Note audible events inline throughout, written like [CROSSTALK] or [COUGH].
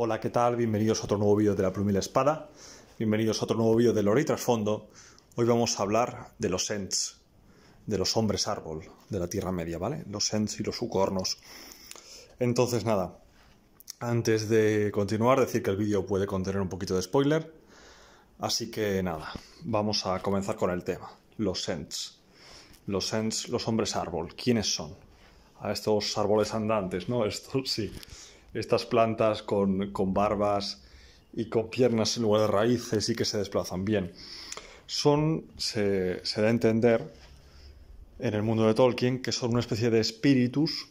Hola, ¿qué tal? Bienvenidos a otro nuevo vídeo de La Pluma y la Espada. Bienvenidos a otro nuevo vídeo de Lore y Trasfondo. Hoy vamos a hablar de los Ents, de los hombres árbol de la Tierra Media, ¿vale? Los Ents y los sucornos. Entonces, nada, antes de continuar, decir que el vídeo puede contener un poquito de spoiler. Así que nada, vamos a comenzar con el tema. Los Ents. Los Ents, los hombres árbol. ¿Quiénes son? A estos árboles andantes, ¿no? Estos sí estas plantas con, barbas y con piernas en lugar de raíces y que se desplazan bien. Son, se, da a entender en el mundo de Tolkien, que son una especie de espíritus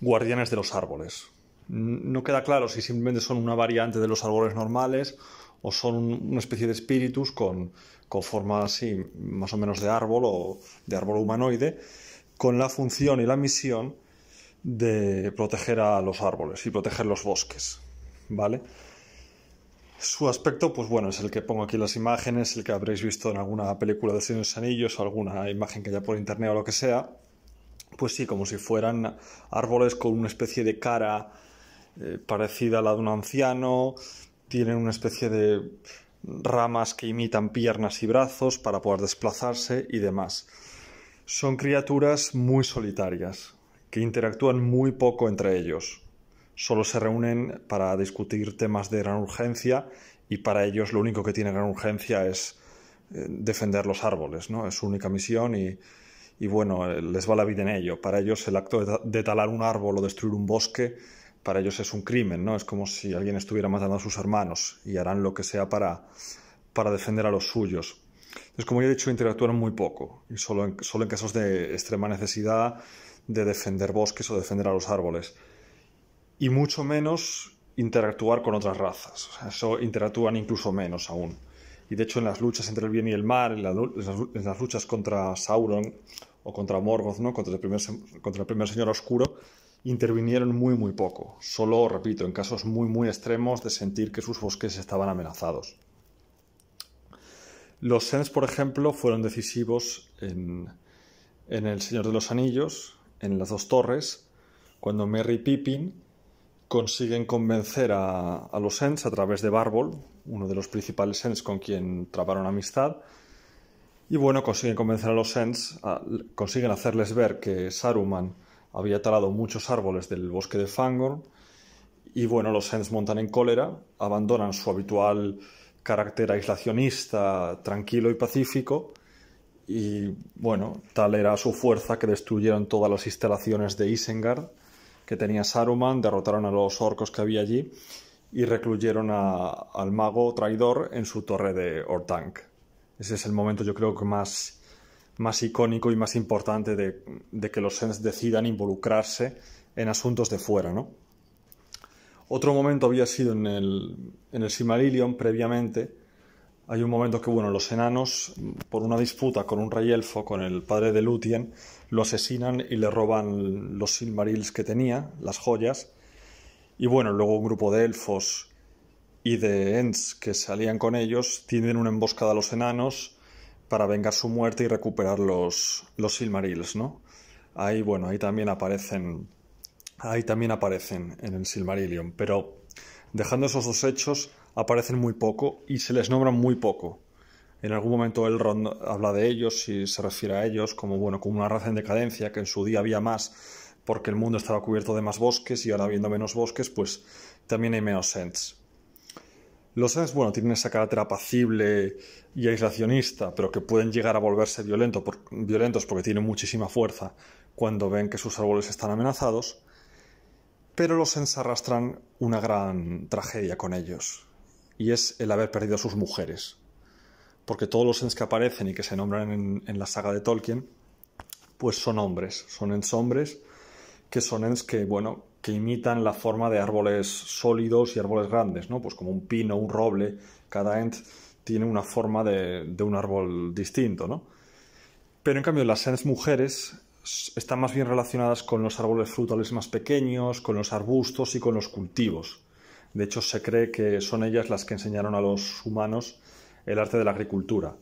guardianes de los árboles. No queda claro si simplemente son una variante de los árboles normales o son una especie de espíritus con, con forma así, más o menos de árbol o de árbol humanoide, con la función y la misión de proteger a los árboles y proteger los bosques, ¿vale? Su aspecto, pues bueno, es el que pongo aquí las imágenes, el que habréis visto en alguna película de los Anillos, alguna imagen que haya por internet o lo que sea. Pues sí, como si fueran árboles con una especie de cara eh, parecida a la de un anciano, tienen una especie de ramas que imitan piernas y brazos para poder desplazarse y demás. Son criaturas muy solitarias, que interactúan muy poco entre ellos. Solo se reúnen para discutir temas de gran urgencia y para ellos lo único que tiene gran urgencia es eh, defender los árboles, ¿no? Es su única misión y, bueno, les va la vida en ello. Para ellos el acto de talar un árbol o destruir un bosque, para ellos es un crimen, ¿no? Es como si alguien estuviera matando a sus hermanos y harán lo que sea para, para defender a los suyos. Entonces, como ya he dicho, interactúan muy poco y solo solo en casos de extrema necesidad de defender bosques o defender a los árboles. Y mucho menos interactuar con otras razas. eso interactúan incluso menos aún. Y de hecho en las luchas entre el bien y el mal, en, las luchas contra Sauron o contra Morgoth, ¿no? contra, el primer, contra el primer señor oscuro, intervinieron muy muy poco. Solo, repito, en casos muy muy extremos de sentir que sus bosques estaban amenazados. Los Sens, por ejemplo, fueron decisivos en, en El Señor de los Anillos, en las dos torres, cuando Merry y Pippin consiguen convencer a, los Ents a través de Barbol, uno de los principales Ents con quien trabaron amistad, y bueno, consiguen convencer a los Ents, consiguen hacerles ver que Saruman había talado muchos árboles del bosque de Fangorn. Y bueno, los Ents montan en cólera, abandonan su habitual carácter aislacionista, tranquilo y pacífico y bueno, tal era su fuerza que destruyeron todas las instalaciones de Isengard que tenía Saruman, derrotaron a los orcos que había allí y recluyeron al mago traidor en su torre de Ortank. Ese es el momento yo creo que más, más icónico y más importante de, que los Sens decidan involucrarse en asuntos de fuera, ¿no? Otro momento había sido en el, en el Simarillion previamente, hay un momento que, bueno, los enanos, por una disputa con un rey elfo, con el padre de Lutien, lo asesinan y le roban los silmarils que tenía, las joyas. Y bueno, luego un grupo de elfos y de Ents que salían con ellos tienden una emboscada a los enanos para vengar su muerte y recuperar los, Silmarils, ¿no? Ahí, bueno, ahí también aparecen. Ahí también aparecen en el Silmarillion. Pero dejando esos dos hechos, aparecen muy poco y se les nombran muy poco. En algún momento él habla de ellos y se refiere a ellos como, bueno, como una raza en decadencia, que en su día había más porque el mundo estaba cubierto de más bosques y ahora habiendo menos bosques, pues también hay menos Ents. Los Ents, bueno, tienen esa carácter apacible y aislacionista, pero que pueden llegar a volverse violentos porque tienen muchísima fuerza cuando ven que sus árboles están amenazados, pero los Ents arrastran una gran tragedia con ellos y es el haber perdido a sus mujeres. Porque todos los Ents que aparecen y que se nombran en, la saga de Tolkien, pues son hombres, son Ents hombres, que son Ents que, bueno, que imitan la forma de árboles sólidos y árboles grandes, ¿no? Pues como un pino, un roble, cada Ent tiene una forma de, un árbol distinto, ¿no? Pero en cambio las Ents mujeres están más bien relacionadas con los árboles frutales más pequeños, con los arbustos y con los cultivos. De hecho, se cree que son ellas las que enseñaron a los humanos el arte de la agricultura.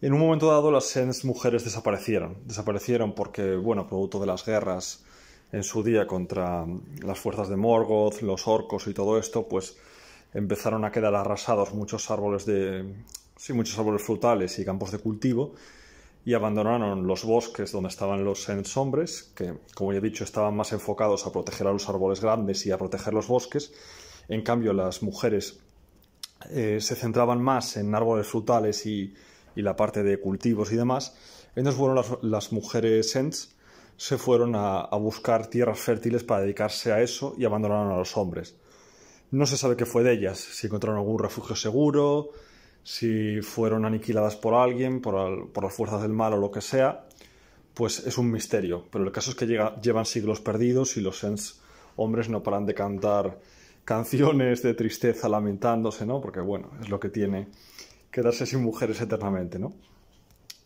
En un momento dado, las Sens mujeres desaparecieron. Desaparecieron porque, bueno, producto de las guerras en su día contra las fuerzas de Morgoth, los orcos y todo esto, pues empezaron a quedar arrasados muchos árboles de. Sí, muchos árboles frutales y campos de cultivo y abandonaron los bosques donde estaban los hombres, que, como ya he dicho, estaban más enfocados a proteger a los árboles grandes y a proteger los bosques. En cambio, las mujeres eh, se centraban más en árboles frutales y, la parte de cultivos y demás. Entonces, bueno, las, mujeres Ents se fueron a, a, buscar tierras fértiles para dedicarse a eso y abandonaron a los hombres. No se sabe qué fue de ellas, si encontraron algún refugio seguro, si fueron aniquiladas por alguien, por, las fuerzas del mal o lo que sea, pues es un misterio. Pero el caso es que llevan siglos perdidos y los Sens hombres no paran de cantar canciones de tristeza lamentándose, ¿no? Porque bueno, es lo que tiene quedarse sin mujeres eternamente, ¿no?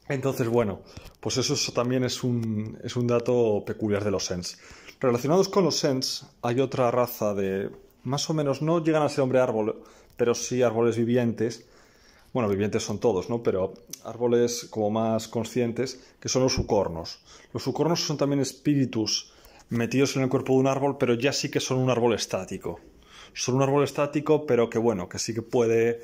Entonces, bueno, pues eso, también es un, es un, dato peculiar de los Sens. Relacionados con los Sens, hay otra raza de, más o menos, no llegan a ser hombre árbol, pero sí árboles vivientes, bueno, vivientes son todos, ¿no? Pero árboles como más conscientes, que son los sucornos. Los sucornos son también espíritus metidos en el cuerpo de un árbol, pero ya sí que son un árbol estático. Son un árbol estático, pero que bueno, que sí que puede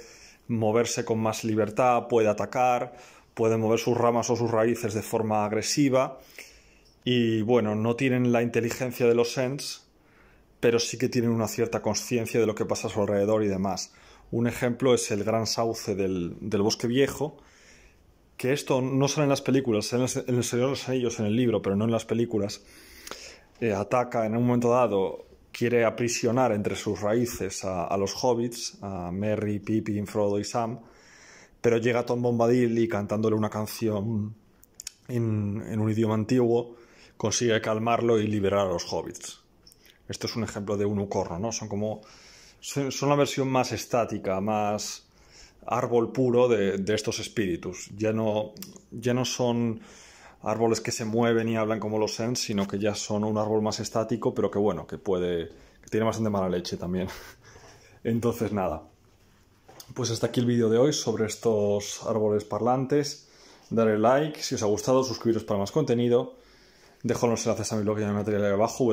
moverse con más libertad, puede atacar, puede mover sus ramas o sus raíces de forma agresiva. Y bueno, no tienen la inteligencia de los Ents, pero sí que tienen una cierta conciencia de lo que pasa a su alrededor y demás. Un ejemplo es el gran sauce del, bosque viejo, que esto no sale en las películas, sale en el Señor los en el libro, pero no en las películas. Eh, ataca en un momento dado, quiere aprisionar entre sus raíces a, los hobbits, a Merry, Pippi, Frodo y Sam, pero llega Tom Bombadil y cantándole una canción en, un idioma antiguo, consigue calmarlo y liberar a los hobbits. Esto es un ejemplo de un ucorro, ¿no? Son como son la versión más estática, más árbol puro de, estos espíritus. Ya no, ya no son árboles que se mueven y hablan como los Sens, sino que ya son un árbol más estático, pero que bueno, que puede. que tiene bastante mala leche también. [LAUGHS] Entonces, nada. Pues hasta aquí el vídeo de hoy sobre estos árboles parlantes. Darle like si os ha gustado, suscribiros para más contenido. Dejo los enlaces a mi blog y a mi material ahí abajo,